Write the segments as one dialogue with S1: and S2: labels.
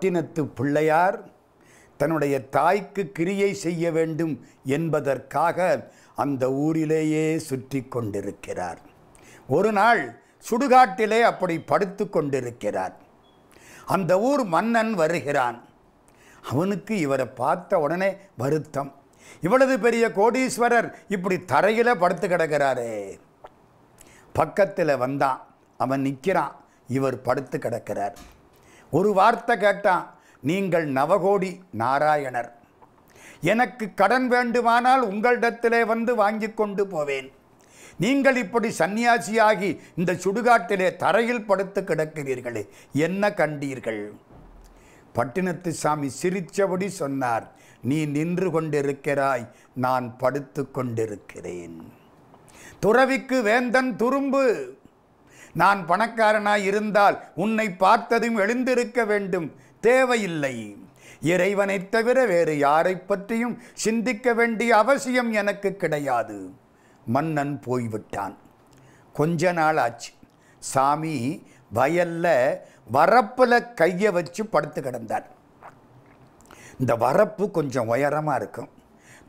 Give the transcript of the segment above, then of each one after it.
S1: பட்டினத்து பிள்ளையார் தன்னுடைய தாய்க்கு கிரியை செய்ய வேண்டும் என்பதற்காக அந்த ஊரிலேயே சுற்றி கொண்டிருக்கிறார் ஒரு நாள் சுடுகாட்டிலே அப்படி படுத்து கொண்டிருக்கிறார் அந்த ஊர் மன்னன் வருகிறான் அவனுக்கு இவரை பார்த்த உடனே வருத்தம் இவ்வளவு பெரிய கோடீஸ்வரர் இப்படி தரையில் படுத்து கிடக்கிறாரே பக்கத்தில் வந்தான் அவன் நிற்கிறான் இவர் படுத்து கிடக்கிறார் ஒரு வார்த்தை கேட்டான் நீங்கள் நவகோடி நாராயணர் எனக்கு கடன் வேண்டுமானால் உங்களிடத்திலே வந்து வாங்கி கொண்டு போவேன் நீங்கள் இப்படி சன்னியாசியாகி இந்த சுடுகாட்டிலே தரையில் படுத்து கிடக்கிறீர்களே என்ன கண்டீர்கள் பட்டினத்து சாமி சிரித்தபடி சொன்னார் நீ நின்று கொண்டிருக்கிறாய் நான் படுத்து கொண்டிருக்கிறேன் துறவிக்கு வேந்தன் துரும்பு நான் பணக்காரனாய் இருந்தால் உன்னை பார்த்ததும் எழுந்திருக்க வேண்டும் தேவையில்லை இறைவனைத் தவிர வேறு யாரை பற்றியும் சிந்திக்க வேண்டிய அவசியம் எனக்கு கிடையாது மன்னன் போய்விட்டான் கொஞ்ச நாள் ஆச்சு சாமி வயல்ல வரப்பில் கையை வச்சு படுத்து கிடந்தார் இந்த வரப்பு கொஞ்சம் உயரமாக இருக்கும்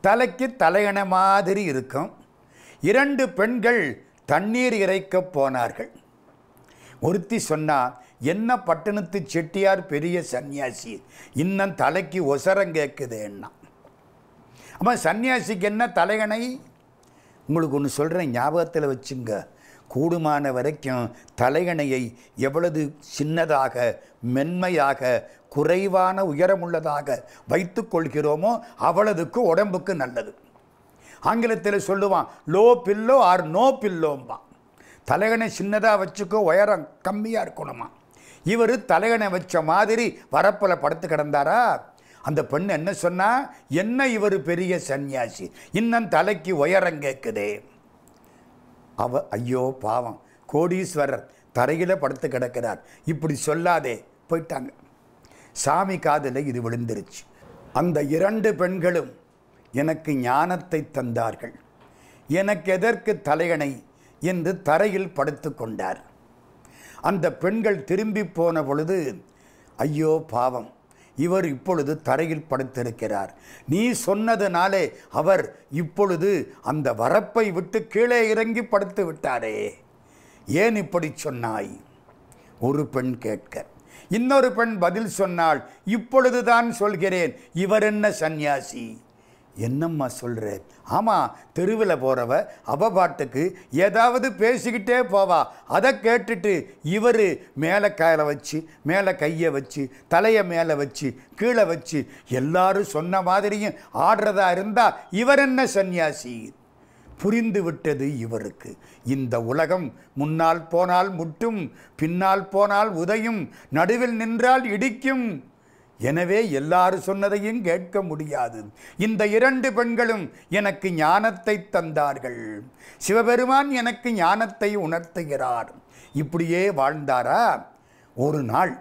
S1: தலைக்கு தலையண மாதிரி இருக்கும் இரண்டு பெண்கள் தண்ணீர் இறைக்கப் போனார்கள் ஒருத்தி சொன்னால் என்ன பட்டணத்து செட்டியார் பெரிய சன்னியாசி இன்னும் தலைக்கு ஒசரம் கேட்குதுன்னா அப்போ சன்னியாசிக்கு என்ன தலைகணை உங்களுக்கு ஒன்று சொல்கிறேன் ஞாபகத்தில் வச்சுங்க கூடுமான வரைக்கும் தலைகணையை எவ்வளவு சின்னதாக மென்மையாக குறைவான உயரமுள்ளதாக வைத்து கொள்கிறோமோ அவ்வளவுக்கு உடம்புக்கு நல்லது ஆங்கிலத்தில் சொல்லுவான் லோ பில்லோ ஆர் நோ பில்லோம்பான் தலைகனை சின்னதாக வச்சுக்கோ உயரம் கம்மியாக இருக்கணுமா இவர் தலைகனை வச்ச மாதிரி வரப்பில் படுத்து கிடந்தாரா அந்த பெண் என்ன சொன்னால் என்ன இவர் பெரிய சன்னியாசி இன்னும் தலைக்கு உயரம் கேட்குது அவ ஐயோ பாவம் கோடீஸ்வரர் தரையில் படுத்து கிடக்கிறார் இப்படி சொல்லாதே போயிட்டாங்க சாமி காதில் இது விழுந்துருச்சு அந்த இரண்டு பெண்களும் எனக்கு ஞானத்தை தந்தார்கள் எனக்கு எதற்கு தலையணை என்று தரையில் படுத்து கொண்டார் அந்த பெண்கள் திரும்பி போன பொழுது ஐயோ பாவம் இவர் இப்பொழுது தரையில் படுத்திருக்கிறார் நீ சொன்னதுனாலே அவர் இப்பொழுது அந்த வரப்பை விட்டு கீழே இறங்கி படுத்து விட்டாரே ஏன் இப்படி சொன்னாய் ஒரு பெண் கேட்க இன்னொரு பெண் பதில் சொன்னால் இப்பொழுதுதான் சொல்கிறேன் இவர் என்ன சந்நியாசி என்னம்மா சொல்கிற ஆமாம் தெருவில் போகிறவ அவ பாட்டுக்கு ஏதாவது பேசிக்கிட்டே போவா அதை கேட்டுட்டு இவர் மேலே காலை வச்சு மேலே கையை வச்சு தலையை மேலே வச்சு கீழே வச்சு எல்லாரும் சொன்ன மாதிரியும் ஆடுறதா இருந்தால் இவர் என்ன சன்னியாசி புரிந்து விட்டது இவருக்கு இந்த உலகம் முன்னால் போனால் முட்டும் பின்னால் போனால் உதையும் நடுவில் நின்றால் இடிக்கும் எனவே எல்லாரும் சொன்னதையும் கேட்க முடியாது இந்த இரண்டு பெண்களும் எனக்கு ஞானத்தை தந்தார்கள் சிவபெருமான் எனக்கு ஞானத்தை உணர்த்துகிறார் இப்படியே வாழ்ந்தாரா ஒரு நாள்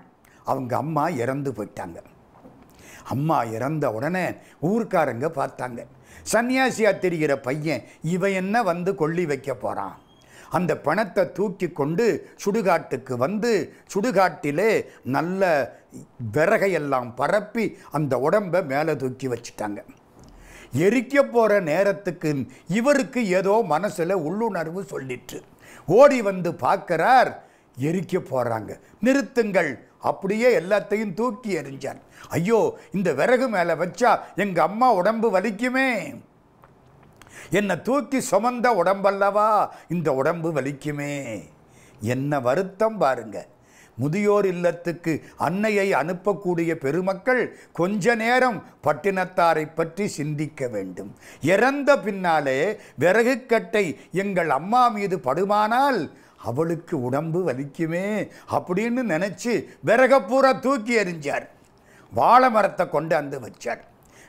S1: அவங்க அம்மா இறந்து போயிட்டாங்க அம்மா இறந்த உடனே ஊர்க்காரங்க பார்த்தாங்க சன்னியாசியாக தெரிகிற பையன் இவன் என்ன வந்து கொள்ளி வைக்க போகிறான் அந்த பணத்தை தூக்கி கொண்டு சுடுகாட்டுக்கு வந்து சுடுகாட்டிலே நல்ல விறகையெல்லாம் பரப்பி அந்த உடம்பை மேலே தூக்கி வச்சுட்டாங்க எரிக்க போகிற நேரத்துக்கு இவருக்கு ஏதோ மனசில் உள்ளுணர்வு சொல்லிட்டு ஓடி வந்து பார்க்கிறார் எரிக்க போகிறாங்க நிறுத்துங்கள் அப்படியே எல்லாத்தையும் தூக்கி எறிஞ்சார் ஐயோ இந்த விறகு மேலே வச்சா எங்கள் அம்மா உடம்பு வலிக்குமே என்னை தூக்கி சுமந்த உடம்பல்லவா இந்த உடம்பு வலிக்குமே என்ன வருத்தம் பாருங்க முதியோர் இல்லத்துக்கு அன்னையை அனுப்பக்கூடிய பெருமக்கள் கொஞ்ச நேரம் பட்டினத்தாரை பற்றி சிந்திக்க வேண்டும் இறந்த பின்னாலே விறகுக்கட்டை எங்கள் அம்மா மீது படுமானால் அவளுக்கு உடம்பு வலிக்குமே அப்படின்னு நினச்சி விறகப்பூரா தூக்கி எறிஞ்சார் வாழை மரத்தை கொண்டு வந்து வச்சார்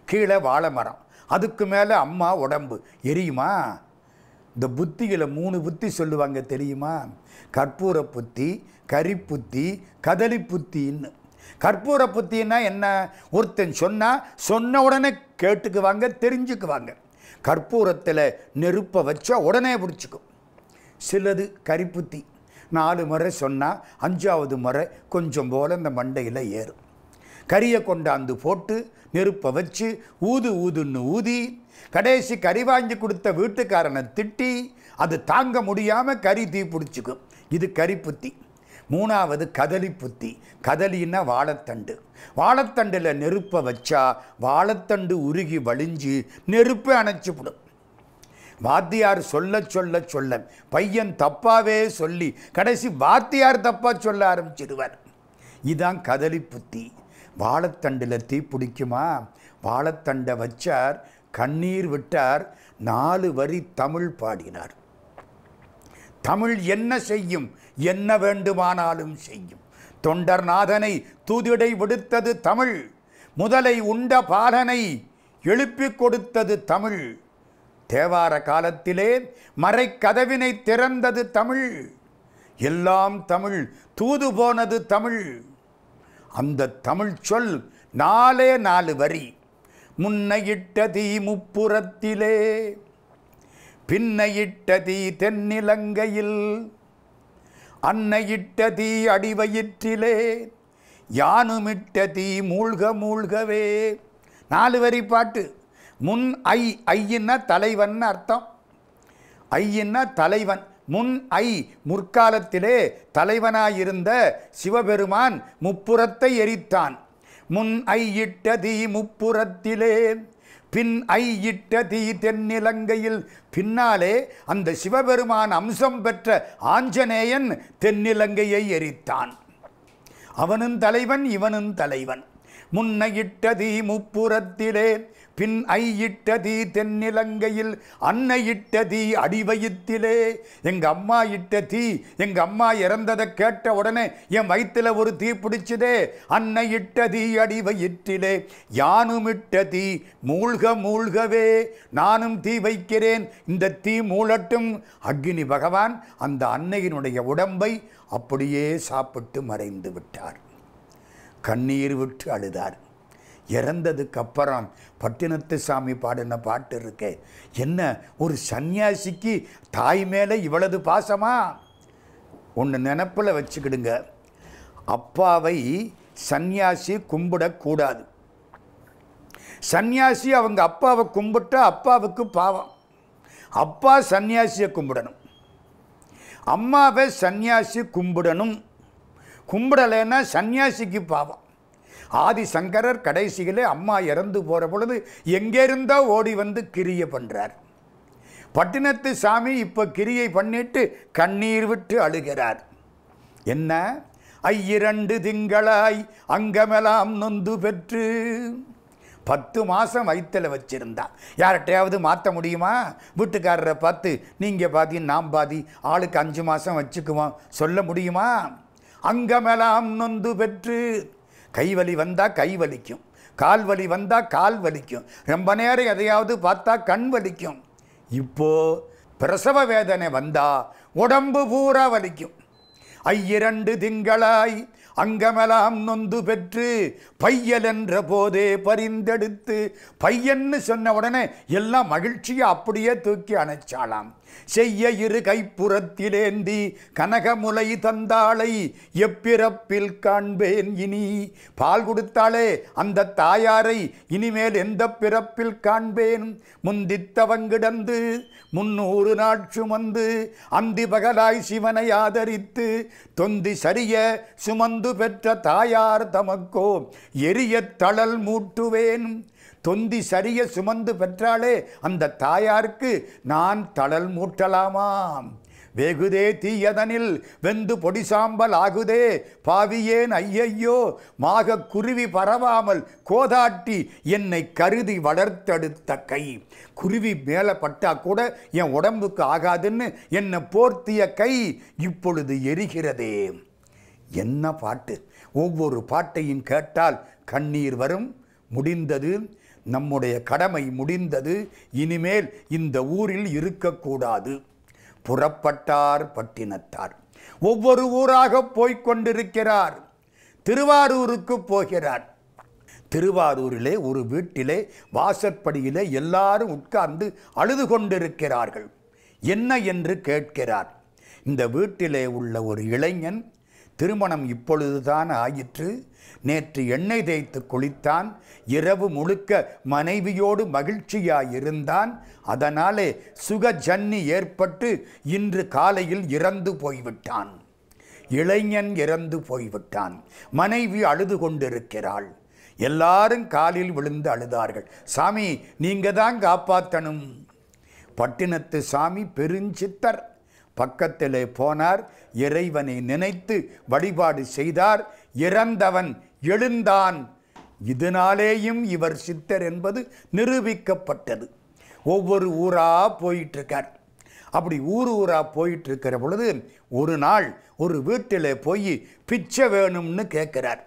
S1: கீழே வாழை மரம் அதுக்கு மேலே அம்மா உடம்பு எரியுமா இந்த புத்திகளை மூணு புத்தி சொல்லுவாங்க தெரியுமா கற்பூர புத்தி கறி புத்தி கதலி புத்தின்னு கற்பூர புத்தின்னா என்ன ஒருத்தன் சொன்னால் சொன்ன உடனே கேட்டுக்குவாங்க தெரிஞ்சுக்குவாங்க கற்பூரத்தில் நெருப்பை வச்சா உடனே பிடிச்சிக்கும் சிலது கரிப்புத்தி நாலு முறை சொன்னால் அஞ்சாவது முறை கொஞ்சம் போல் இந்த மண்டையில் ஏறும் கறியை கொண்டாந்து போட்டு நெருப்பை வச்சு ஊது ஊதுன்னு ஊதி கடைசி கறி வாங்கி கொடுத்த வீட்டுக்காரனை திட்டி அது தாங்க முடியாமல் கறி தீ பிடிச்சிக்கும் இது கறி புத்தி மூணாவது கதலி புத்தி கதலின்னா வாழைத்தண்டு வாழைத்தண்டில் நெருப்பை வச்சா வாழைத்தண்டு உருகி வழிஞ்சு நெருப்பை அணைச்சிவிடும் வாத்தியார் சொல்ல சொல்ல சொல்ல பையன் தப்பாவே சொல்லி கடைசி வாத்தியார் தப்பாக சொல்ல ஆரம்பிச்சிடுவார் இதுதான் கதலி புத்தி வாழைத்தண்டில் தீ பிடிக்குமா வாழைத்தண்டை வச்சார் கண்ணீர் விட்டார் நாலு வரி தமிழ் பாடினார் தமிழ் என்ன செய்யும் என்ன வேண்டுமானாலும் செய்யும் தொண்டர்நாதனை தூதிடை விடுத்தது தமிழ் முதலை உண்ட பாலனை எழுப்பிக் கொடுத்தது தமிழ் தேவார காலத்திலே மறைக்கதவினை திறந்தது தமிழ் எல்லாம் தமிழ் தூது போனது தமிழ் அந்த தமிழ் சொல் நாலே நாலு வரி முன்னையிட்ட தீ முப்புறத்திலே பின்னையிட்ட தீ தென்னிலங்கையில் அன்னையிட்ட தீ அடிவயிற்றிலே யானுமிட்ட தீ மூழ்க மூழ்கவே நாலு வரி பாட்டு முன் ஐ ஐயின்னா தலைவன் அர்த்தம் ஐயின்னா தலைவன் முன் ஐ முற்காலத்திலே தலைவனாயிருந்த சிவபெருமான் முப்புறத்தை எரித்தான் முன் ஐ இட்ட தீ முப்புறத்திலே பின் ஐ இட்ட தீ தென்னிலங்கையில் பின்னாலே அந்த சிவபெருமான் அம்சம் பெற்ற ஆஞ்சநேயன் தென்னிலங்கையை எரித்தான் அவனும் தலைவன் இவனும் தலைவன் முன்னையிட்ட தீ முப்புறத்திலே பின் ஐ இட்டதி தென்னிலங்கையில் அன்னை இட்டதி அடிவயித்திலே எங்கள் அம்மா இட்ட தீ எங்கள் அம்மா இறந்ததை கேட்ட உடனே என் வயிற்றில் ஒரு தீ பிடிச்சதே அன்னை இட்டதி தீ அடிவயிற்றிலே யானும் இட்ட தீ மூழ்க மூழ்கவே நானும் தீ வைக்கிறேன் இந்த தீ மூழட்டும் அக்னி பகவான் அந்த அன்னையினுடைய உடம்பை அப்படியே சாப்பிட்டு மறைந்து விட்டார் கண்ணீர் விட்டு அழுதார் இறந்ததுக்கு அப்புறம் பட்டினத்து சாமி பாடின பாட்டு இருக்கு என்ன ஒரு சன்னியாசிக்கு தாய் மேலே இவ்வளவு பாசமா ஒன்று நினப்பில் வச்சுக்கிடுங்க அப்பாவை சந்நியாசி கும்பிடக்கூடாது சந்நியாசி அவங்க அப்பாவை கும்பிட்டா அப்பாவுக்கு பாவம் அப்பா சந்நியாசியை கும்பிடணும் அம்மாவை சந்நியாசி கும்பிடணும் கும்பிடலைன்னா சன்னியாசிக்கு பாவம் ஆதிசங்கரர் கடைசியிலே அம்மா இறந்து போகிற பொழுது எங்கேருந்தோ ஓடி வந்து கிரியை பண்ணுறார் பட்டினத்து சாமி இப்போ கிரியை பண்ணிட்டு கண்ணீர் விட்டு அழுகிறார் என்ன ஐயிரண்டு திங்களாய் அங்கமெல்லாம் நொந்து பெற்று பத்து மாதம் வயிற்றில் வச்சுருந்தான் யார்கிட்டையாவது மாற்ற முடியுமா வீட்டுக்காரரை பார்த்து நீங்கள் பாதி நாம் பாதி ஆளுக்கு அஞ்சு மாதம் வச்சுக்குவோம் சொல்ல முடியுமா அங்கமெல்லாம் நொந்து பெற்று கைவலி வந்தால் கை வலிக்கும் கால் வலி வந்தால் கால் வலிக்கும் ரொம்ப நேரம் எதையாவது பார்த்தா கண் வலிக்கும் இப்போது பிரசவ வேதனை வந்தால் உடம்பு பூரா வலிக்கும் ஐயிரண்டு திங்களாய் அங்கமெலாம் நொந்து பெற்று பையல் என்ற போதே பரிந்தெடுத்து பையன்னு சொன்ன உடனே எல்லாம் மகிழ்ச்சியை அப்படியே தூக்கி அணைச்சாளாம் செய்ய இரு கைப்புறத்திலேந்தி கனகமுலை தந்தாளை எப்பிறப்பில் காண்பேன் இனி பால் கொடுத்தாளே அந்த தாயாரை இனிமேல் எந்த பிறப்பில் காண்பேன் முந்தித்தவங்கிடந்து முன்னூறு வந்து அந்தி பகலாய் சிவனை ஆதரித்து தொந்தி சரிய சுமந்து பெற்ற தாயார் தமக்கோ எரிய தளல் மூட்டுவேன் தொந்தி சரிய சுமந்து பெற்றாலே அந்த தாயாருக்கு நான் தளல் மூட்டலாமாம் வெகுதே தீயதனில் வெந்து பொடி சாம்பல் ஆகுதே பாவியேன் ஐயையோ மாக குருவி பரவாமல் கோதாட்டி என்னை கருதி வளர்த்தெடுத்த கை குருவி மேலே பட்டால் கூட என் உடம்புக்கு ஆகாதுன்னு என்னை போர்த்திய கை இப்பொழுது எரிகிறதே என்ன பாட்டு ஒவ்வொரு பாட்டையும் கேட்டால் கண்ணீர் வரும் முடிந்தது நம்முடைய கடமை முடிந்தது இனிமேல் இந்த ஊரில் இருக்கக்கூடாது புறப்பட்டார் பட்டினத்தார் ஒவ்வொரு ஊராக போய்க் கொண்டிருக்கிறார் திருவாரூருக்கு போகிறார் திருவாரூரிலே ஒரு வீட்டிலே வாசற்படியிலே எல்லாரும் உட்கார்ந்து அழுது கொண்டிருக்கிறார்கள் என்ன என்று கேட்கிறார் இந்த வீட்டிலே உள்ள ஒரு இளைஞன் திருமணம் இப்பொழுதுதான் ஆயிற்று நேற்று எண்ணெய் தேய்த்து குளித்தான் இரவு முழுக்க மனைவியோடு மகிழ்ச்சியாயிருந்தான் அதனாலே சுக ஜன்னி ஏற்பட்டு இன்று காலையில் இறந்து போய்விட்டான் இளைஞன் இறந்து போய்விட்டான் மனைவி அழுது கொண்டிருக்கிறாள் எல்லாரும் காலில் விழுந்து அழுதார்கள் சாமி நீங்க தான் காப்பாற்றணும் பட்டினத்து சாமி பெருஞ்சித்தர் பக்கத்திலே போனார் இறைவனை நினைத்து வழிபாடு செய்தார் இறந்தவன் எழுந்தான் இதனாலேயும் இவர் சித்தர் என்பது நிரூபிக்கப்பட்டது ஒவ்வொரு ஊராக போயிட்டுருக்கார் அப்படி ஊர் ஊராக போயிட்டுருக்கிற பொழுது ஒரு நாள் ஒரு வீட்டில் போய் பிச்சை வேணும்னு கேட்குறார்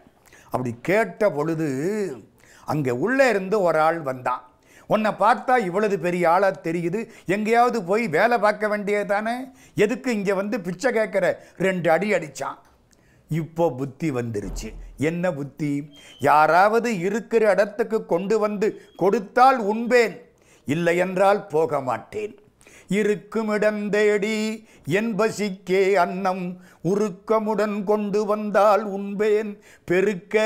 S1: அப்படி கேட்ட பொழுது அங்கே உள்ளே இருந்து ஒரு ஆள் வந்தான் உன்னை பார்த்தா இவ்வளவு பெரிய ஆளாக தெரியுது எங்கேயாவது போய் வேலை பார்க்க வேண்டியது தானே எதுக்கு இங்கே வந்து பிச்சை கேட்குற ரெண்டு அடி அடித்தான் இப்போ புத்தி வந்துருச்சு என்ன புத்தி யாராவது இருக்கிற இடத்துக்கு கொண்டு வந்து கொடுத்தால் உண்பேன் இல்லை என்றால் போக மாட்டேன் இருக்குமிடம் தேடி என் பசிக்கே அன்னம் உருக்கமுடன் கொண்டு வந்தால் உண்பேன் பெருக்க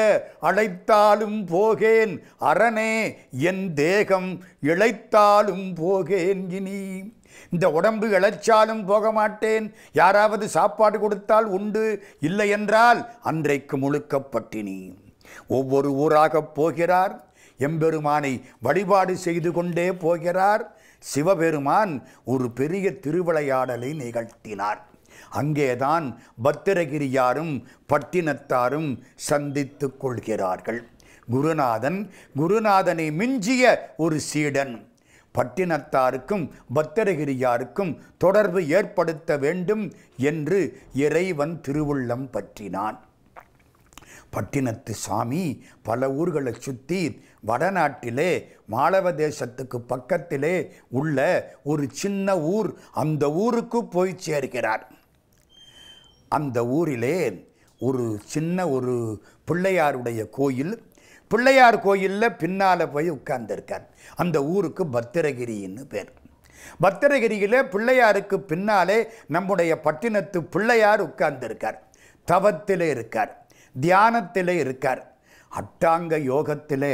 S1: அழைத்தாலும் போகேன் அரணே என் தேகம் இழைத்தாலும் போகேன் இனி இந்த உடம்பு இழைச்சாலும் போக மாட்டேன் யாராவது சாப்பாடு கொடுத்தால் உண்டு இல்லை என்றால் அன்றைக்கு முழுக்க பட்டினி ஒவ்வொரு ஊராகப் போகிறார் எம்பெருமானை வழிபாடு செய்து கொண்டே போகிறார் சிவபெருமான் ஒரு பெரிய திருவிளையாடலை நிகழ்த்தினார் அங்கேதான் பத்திரகிரியாரும் பட்டினத்தாரும் சந்தித்துக் கொள்கிறார்கள் குருநாதன் குருநாதனை மிஞ்சிய ஒரு சீடன் பட்டினத்தாருக்கும் பத்திரகிரியாருக்கும் தொடர்பு ஏற்படுத்த வேண்டும் என்று இறைவன் திருவுள்ளம் பற்றினான் பட்டினத்து சாமி பல ஊர்களை சுற்றி வடநாட்டிலே மாளவ தேசத்துக்கு பக்கத்திலே உள்ள ஒரு சின்ன ஊர் அந்த ஊருக்கு போய் சேர்கிறார் அந்த ஊரிலே ஒரு சின்ன ஒரு பிள்ளையாருடைய கோயில் பிள்ளையார் கோயிலில் பின்னால் போய் உட்கார்ந்துருக்கார் அந்த ஊருக்கு பத்திரகிரின்னு பேர் பத்திரகிரியில் பிள்ளையாருக்கு பின்னாலே நம்முடைய பட்டினத்து பிள்ளையார் உட்கார்ந்துருக்கார் தவத்தில் இருக்கார் தியானத்தில் இருக்கார் அட்டாங்க யோகத்தில்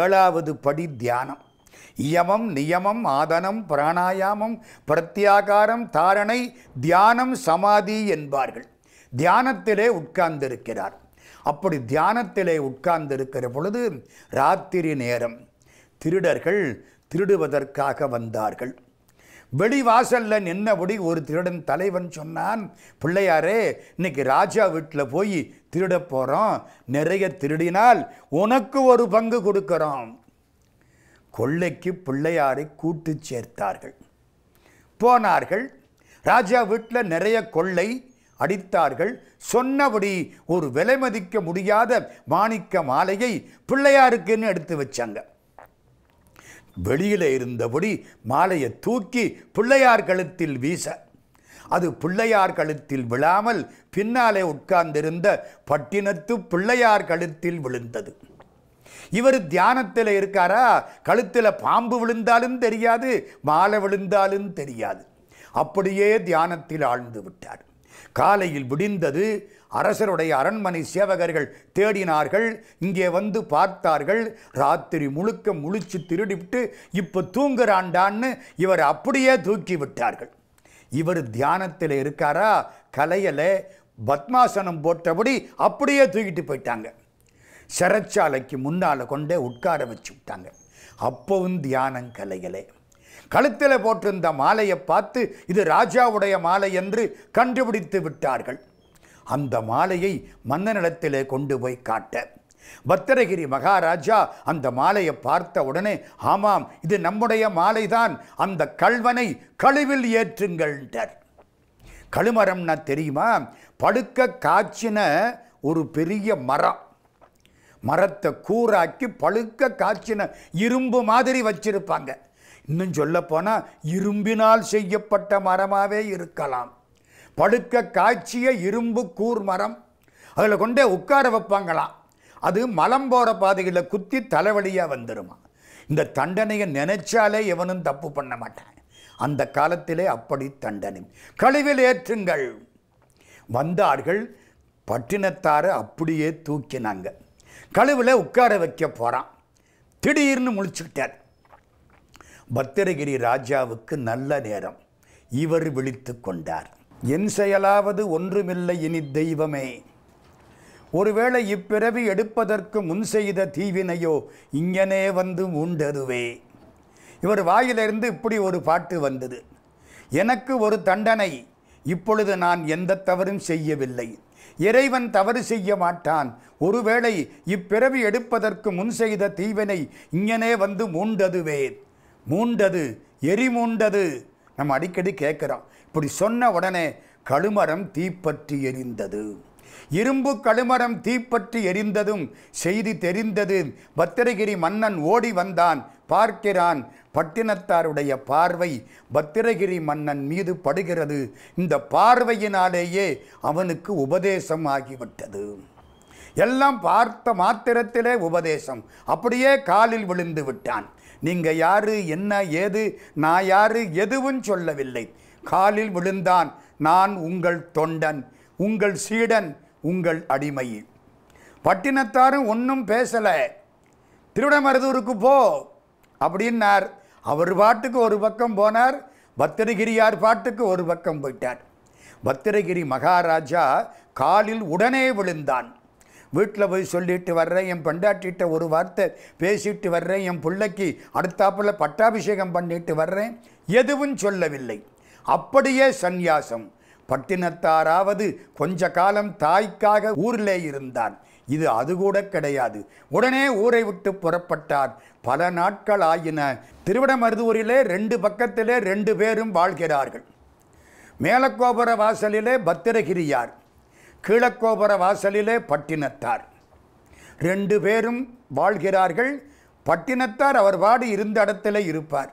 S1: ஏழாவது படி தியானம் இயமம் நியமம் ஆதனம் பிராணாயாமம் பிரத்யாகாரம் தாரணை தியானம் சமாதி என்பார்கள் தியானத்திலே உட்கார்ந்திருக்கிறார் அப்படி தியானத்திலே உட்கார்ந்திருக்கிற பொழுது ராத்திரி நேரம் திருடர்கள் திருடுவதற்காக வந்தார்கள் வெளிவாசல்ல நின்னபடி ஒரு திருடன் தலைவன் சொன்னான் பிள்ளையாரே இன்னைக்கு ராஜா வீட்டில் போய் திருட போகிறோம் நிறைய திருடினால் உனக்கு ஒரு பங்கு கொடுக்குறோம் கொள்ளைக்கு பிள்ளையாரை கூட்டு சேர்த்தார்கள் போனார்கள் ராஜா வீட்டில் நிறைய கொள்ளை அடித்தார்கள் சொன்னபடி ஒரு விலை மதிக்க முடியாத மாணிக்க மாலையை பிள்ளையாருக்குன்னு எடுத்து வச்சாங்க வெளியில இருந்தபடி மாலையை தூக்கி பிள்ளையார் கழுத்தில் வீச அது பிள்ளையார் கழுத்தில் விழாமல் பின்னாலே உட்கார்ந்திருந்த பட்டினத்து பிள்ளையார் கழுத்தில் விழுந்தது இவர் தியானத்தில் இருக்காரா கழுத்தில் பாம்பு விழுந்தாலும் தெரியாது மாலை விழுந்தாலும் தெரியாது அப்படியே தியானத்தில் ஆழ்ந்து விட்டார் காலையில் விடிந்தது அரசருடைய அரண்மனை சேவகர்கள் தேடினார்கள் இங்கே வந்து பார்த்தார்கள் ராத்திரி முழுக்க முழிச்சு திருடிவிட்டு இப்போ தூங்குறாண்டான்னு இவர் அப்படியே தூக்கி விட்டார்கள் இவர் தியானத்தில் இருக்காரா கலையில் பத்மாசனம் போட்டபடி அப்படியே தூக்கிட்டு போயிட்டாங்க சிறைச்சாலைக்கு முன்னால் கொண்டே உட்கார வச்சு விட்டாங்க அப்போவும் தியானம் கலையலை கழுத்தில் போட்டிருந்த மாலையை பார்த்து இது ராஜாவுடைய மாலை என்று கண்டுபிடித்து விட்டார்கள் அந்த மாலையை மன்னனிடத்திலே கொண்டு போய் காட்ட பத்திரகிரி மகாராஜா அந்த மாலையை பார்த்த உடனே ஆமாம் இது நம்முடைய மாலைதான் அந்த கல்வனை கழுவில் ஏற்றுங்கள்டர் கழுமரம்னா தெரியுமா படுக்க காய்ச்சின ஒரு பெரிய மரம் மரத்தை கூறாக்கி பழுக்க காய்ச்சின இரும்பு மாதிரி வச்சிருப்பாங்க இன்னும் சொல்லப்போனால் இரும்பினால் செய்யப்பட்ட மரமாகவே இருக்கலாம் படுக்க காய்ச்சிய இரும்பு கூர் மரம் அதில் கொண்டே உட்கார வைப்பாங்களாம் அது மலம் போகிற பாதையில் குத்தி தலைவலியாக வந்துடுமா இந்த தண்டனையை நினைச்சாலே எவனும் தப்பு பண்ண மாட்டான் அந்த காலத்திலே அப்படி தண்டனை கழிவில் ஏற்றுங்கள் வந்தார்கள் பட்டினத்தாரை அப்படியே தூக்கினாங்க கழுவில் உட்கார வைக்க போகிறான் திடீர்னு முழிச்சுக்கிட்டார் பத்திரகிரி ராஜாவுக்கு நல்ல நேரம் இவர் விழித்து கொண்டார் என் செயலாவது ஒன்றுமில்லை இனி தெய்வமே ஒருவேளை இப்பிறவி எடுப்பதற்கு முன் செய்த தீவினையோ இங்கனே வந்து மூண்டதுவே இவர் வாயிலிருந்து இப்படி ஒரு பாட்டு வந்தது எனக்கு ஒரு தண்டனை இப்பொழுது நான் எந்த தவறும் செய்யவில்லை இறைவன் தவறு செய்ய மாட்டான் ஒருவேளை இப்பிறவி எடுப்பதற்கு முன் செய்த தீவினை இங்கனே வந்து மூண்டதுவே மூண்டது எரிமூண்டது நம்ம அடிக்கடி கேட்குறோம் இப்படி சொன்ன உடனே கழுமரம் தீப்பற்றி எரிந்தது இரும்பு கழுமரம் தீப்பற்றி எரிந்ததும் செய்தி தெரிந்தது பத்திரகிரி மன்னன் ஓடி வந்தான் பார்க்கிறான் பட்டினத்தாருடைய பார்வை பத்திரகிரி மன்னன் மீது படுகிறது இந்த பார்வையினாலேயே அவனுக்கு உபதேசம் ஆகிவிட்டது எல்லாம் பார்த்த மாத்திரத்திலே உபதேசம் அப்படியே காலில் விழுந்து விட்டான் நீங்கள் யாரு என்ன ஏது நான் யாரு எதுவும் சொல்லவில்லை காலில் விழுந்தான் நான் உங்கள் தொண்டன் உங்கள் சீடன் உங்கள் அடிமை பட்டினத்தாரும் ஒன்றும் பேசலை திருவிடமருதூருக்கு போ அப்படின்னார் அவர் பாட்டுக்கு ஒரு பக்கம் போனார் பத்திரகிரியார் பாட்டுக்கு ஒரு பக்கம் போயிட்டார் பத்திரகிரி மகாராஜா காலில் உடனே விழுந்தான் வீட்டில் போய் சொல்லிட்டு வர்றேன் என் பெண்டாட்டிகிட்ட ஒரு வார்த்தை பேசிட்டு வர்றேன் என் பிள்ளைக்கு அடுத்தாப்பில் பட்டாபிஷேகம் பண்ணிட்டு வர்றேன் எதுவும் சொல்லவில்லை அப்படியே சந்நியாசம் பட்டினத்தாராவது கொஞ்ச காலம் தாய்க்காக ஊரிலே இருந்தான் இது அது கூட கிடையாது உடனே ஊரை விட்டு புறப்பட்டார் பல நாட்கள் ஆகின திருவிடமருதூரிலே ரெண்டு பக்கத்திலே ரெண்டு பேரும் வாழ்கிறார்கள் மேலக்கோபுர வாசலிலே பத்திரகிரியார் கீழக்கோபுர வாசலிலே பட்டினத்தார் ரெண்டு பேரும் வாழ்கிறார்கள் பட்டினத்தார் அவர் வாடு இருந்த இடத்துல இருப்பார்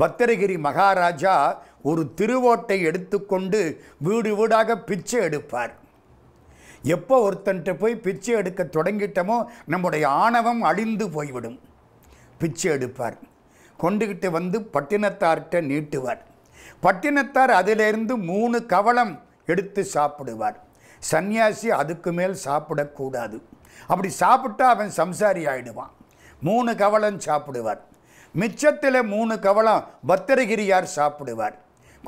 S1: பத்திரகிரி மகாராஜா ஒரு திருவோட்டை எடுத்துக்கொண்டு வீடு வீடாக பிச்சை எடுப்பார் எப்போ ஒருத்தன்ட்டு போய் பிச்சை எடுக்க தொடங்கிட்டோமோ நம்முடைய ஆணவம் அழிந்து போய்விடும் பிச்சை எடுப்பார் கொண்டுகிட்டு வந்து பட்டினத்தார்கிட்ட நீட்டுவார் பட்டினத்தார் அதிலிருந்து மூணு கவளம் எடுத்து சாப்பிடுவார் சன்னியாசி அதுக்கு மேல் சாப்பிடக்கூடாது அப்படி சாப்பிட்டா அவன் சம்சாரி ஆயிடுவான் மூணு கவலம் சாப்பிடுவார் மிச்சத்தில் மூணு கவலம் பத்திரகிரியார் சாப்பிடுவார்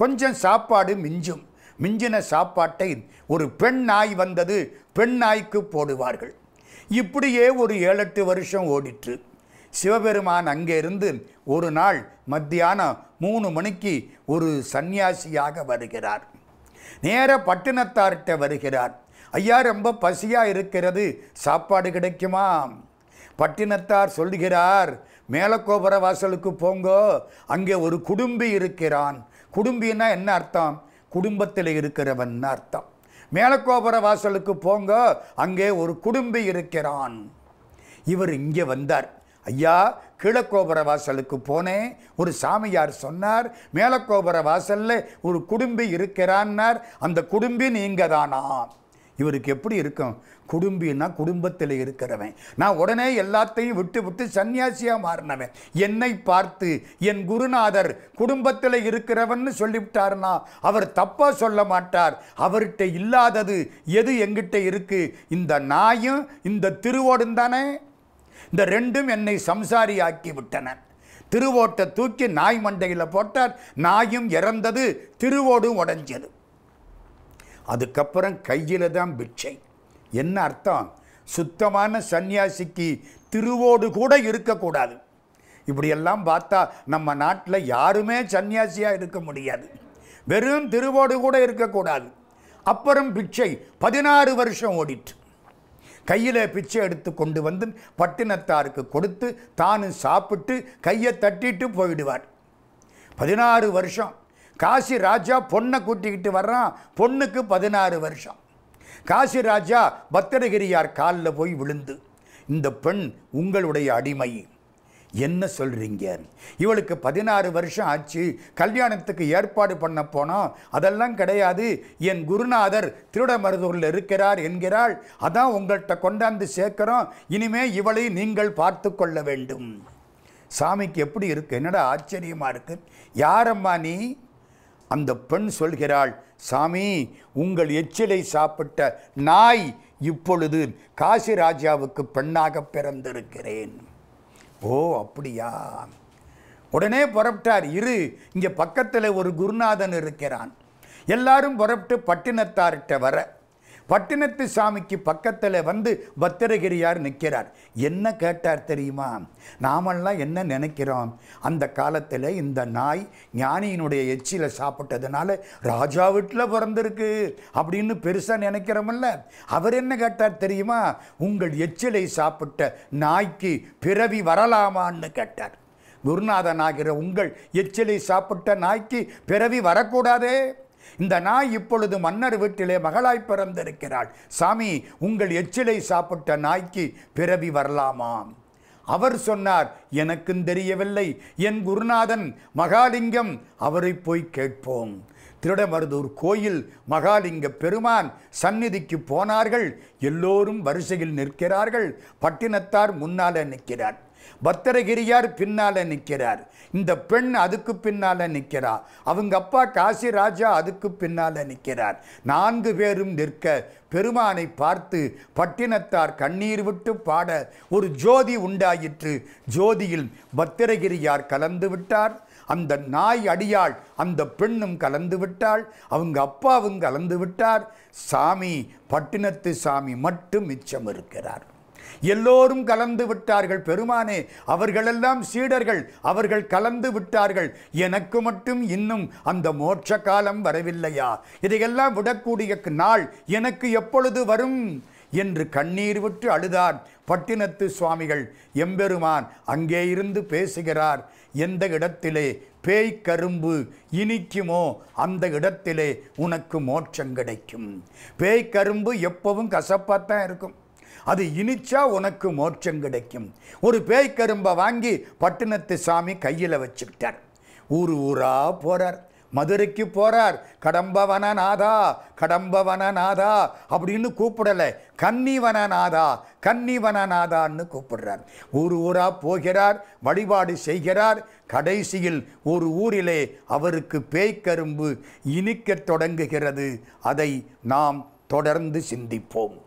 S1: கொஞ்சம் சாப்பாடு மிஞ்சும் மிஞ்சின சாப்பாட்டை ஒரு பெண் நாய் வந்தது பெண் நாய்க்கு போடுவார்கள் இப்படியே ஒரு ஏழெட்டு வருஷம் ஓடிற்று சிவபெருமான் அங்கே இருந்து ஒரு நாள் மத்தியானம் மூணு மணிக்கு ஒரு சந்நியாசியாக வருகிறார் நேர பட்டினத்தார்கிட்ட வருகிறார் ஐயா ரொம்ப பசியாக இருக்கிறது சாப்பாடு கிடைக்குமா பட்டினத்தார் சொல்கிறார் மேலக்கோபுர வாசலுக்கு போங்கோ அங்கே ஒரு குடும்பி இருக்கிறான் குடும்பின்னா என்ன அர்த்தம் குடும்பத்தில் இருக்கிறவன் அர்த்தம் மேலக்கோபுர வாசலுக்கு போங்க அங்கே ஒரு குடும்பி இருக்கிறான் இவர் இங்கே வந்தார் ஐயா கீழக்கோபுர வாசலுக்கு போனேன் ஒரு சாமியார் சொன்னார் மேலக்கோபுர வாசலில் ஒரு குடும்பி இருக்கிறான்னார் அந்த குடும்பி நீங்கள் தானா இவருக்கு எப்படி இருக்கும் குடும்பின்னா குடும்பத்தில் இருக்கிறவன் நான் உடனே எல்லாத்தையும் விட்டு விட்டு சன்னியாசியாக மாறினவன் என்னை பார்த்து என் குருநாதர் குடும்பத்தில் இருக்கிறவன் சொல்லிவிட்டார்னா அவர் தப்பாக சொல்ல மாட்டார் அவர்கிட்ட இல்லாதது எது எங்கிட்ட இருக்குது இந்த நாயும் இந்த திருவோடும் தானே இந்த ரெண்டும் என்னை சம்சாரி ஆக்கி விட்டன திருவோட்டை தூக்கி நாய் மண்டையில் போட்டார் நாயும் இறந்தது திருவோடும் உடஞ்சது அதுக்கப்புறம் கையில் தான் பிட்சை என்ன அர்த்தம் சுத்தமான சன்னியாசிக்கு திருவோடு கூட இருக்கக்கூடாது இப்படியெல்லாம் பார்த்தா நம்ம நாட்டில் யாருமே சன்னியாசியாக இருக்க முடியாது வெறும் திருவோடு கூட இருக்கக்கூடாது அப்புறம் பிச்சை பதினாறு வருஷம் ஓடிட்டு கையில் பிச்சை எடுத்து கொண்டு வந்து பட்டினத்தாருக்கு கொடுத்து தானும் சாப்பிட்டு கையை தட்டிட்டு போயிடுவார் பதினாறு வருஷம் காசி ராஜா பொண்ணை கூட்டிக்கிட்டு வர்றான் பொண்ணுக்கு பதினாறு வருஷம் காசி ராஜா பத்திரகிரியார் காலில் போய் விழுந்து இந்த பெண் உங்களுடைய அடிமை என்ன சொல்கிறீங்க இவளுக்கு பதினாறு வருஷம் ஆச்சு கல்யாணத்துக்கு ஏற்பாடு பண்ண போனோம் அதெல்லாம் கிடையாது என் குருநாதர் திருடமருதூரில் இருக்கிறார் என்கிறாள் அதான் உங்கள்கிட்ட கொண்டாந்து சேர்க்குறோம் இனிமே இவளை நீங்கள் பார்த்து கொள்ள வேண்டும் சாமிக்கு எப்படி இருக்குது என்னடா ஆச்சரியமாக இருக்குது யாரம்மா நீ அந்த பெண் சொல்கிறாள் சாமி உங்கள் எச்சிலை சாப்பிட்ட நாய் இப்பொழுது காசி ராஜாவுக்கு பெண்ணாக பிறந்திருக்கிறேன் ஓ அப்படியா உடனே புறப்பட்டார் இரு இங்கே பக்கத்தில் ஒரு குருநாதன் இருக்கிறான் எல்லாரும் புறப்பட்டு பட்டினத்தார்கிட்ட வர பட்டினத்து சாமிக்கு பக்கத்தில் வந்து பத்திரகிரியார் நிற்கிறார் என்ன கேட்டார் தெரியுமா நாமெல்லாம் என்ன நினைக்கிறோம் அந்த காலத்தில் இந்த நாய் ஞானியினுடைய எச்சியில் சாப்பிட்டதுனால ராஜா வீட்டில் பிறந்திருக்கு அப்படின்னு பெருசாக நினைக்கிறோமில்ல அவர் என்ன கேட்டார் தெரியுமா உங்கள் எச்சிலை சாப்பிட்ட நாய்க்கு பிறவி வரலாமான்னு கேட்டார் குருநாதன் ஆகிற உங்கள் எச்சிலை சாப்பிட்ட நாய்க்கு பிறவி வரக்கூடாதே இந்த நாய் இப்பொழுது மன்னர் வீட்டிலே மகளாய் பிறந்திருக்கிறாள் சாமி உங்கள் எச்சிலை சாப்பிட்ட நாய்க்கு பிறவி வரலாமாம் அவர் சொன்னார் எனக்கும் தெரியவில்லை என் குருநாதன் மகாலிங்கம் அவரை போய் கேட்போம் திருடமருதூர் கோயில் மகாலிங்க பெருமான் சந்நிதிக்கு போனார்கள் எல்லோரும் வரிசையில் நிற்கிறார்கள் பட்டினத்தார் முன்னாலே நிற்கிறார் பத்திரகிரியார் பின்னால் நிற்கிறார் இந்த பெண் அதுக்கு பின்னால் நிற்கிறார் அவங்க அப்பா காசி ராஜா அதுக்கு பின்னால் நிற்கிறார் நான்கு பேரும் நிற்க பெருமானை பார்த்து பட்டினத்தார் கண்ணீர் விட்டு பாட ஒரு ஜோதி உண்டாயிற்று ஜோதியில் பத்திரகிரியார் கலந்து விட்டார் அந்த நாய் அடியாள் அந்த பெண்ணும் கலந்து விட்டாள் அவங்க அப்பாவும் கலந்து விட்டார் சாமி பட்டினத்து சாமி மட்டும் மிச்சம் இருக்கிறார் எல்லோரும் கலந்து விட்டார்கள் பெருமானே அவர்களெல்லாம் சீடர்கள் அவர்கள் கலந்து விட்டார்கள் எனக்கு மட்டும் இன்னும் அந்த மோட்ச காலம் வரவில்லையா இதையெல்லாம் விடக்கூடிய நாள் எனக்கு எப்பொழுது வரும் என்று கண்ணீர் விட்டு அழுதார் பட்டினத்து சுவாமிகள் எம்பெருமான் அங்கே இருந்து பேசுகிறார் எந்த இடத்திலே பேய் கரும்பு இனிக்குமோ அந்த இடத்திலே உனக்கு மோட்சம் கிடைக்கும் பேய் கரும்பு எப்பவும் கசப்பாத்தான் இருக்கும் அது இனிச்சா உனக்கு மோட்சம் கிடைக்கும் ஒரு பேய்க்கரும்பை வாங்கி பட்டினத்து சாமி கையில் வச்சுக்கிட்டார் ஊர் ஊரா போகிறார் மதுரைக்கு போகிறார் கடம்பவனநாதா கடம்பவனநாதா அப்படின்னு கூப்பிடலை கன்னிவனநாதா கன்னிவனநாதான்னு கூப்பிடுறார் ஊர் ஊராக போகிறார் வழிபாடு செய்கிறார் கடைசியில் ஒரு ஊரிலே அவருக்கு பேய்க்கரும்பு இனிக்கத் தொடங்குகிறது அதை நாம் தொடர்ந்து சிந்திப்போம்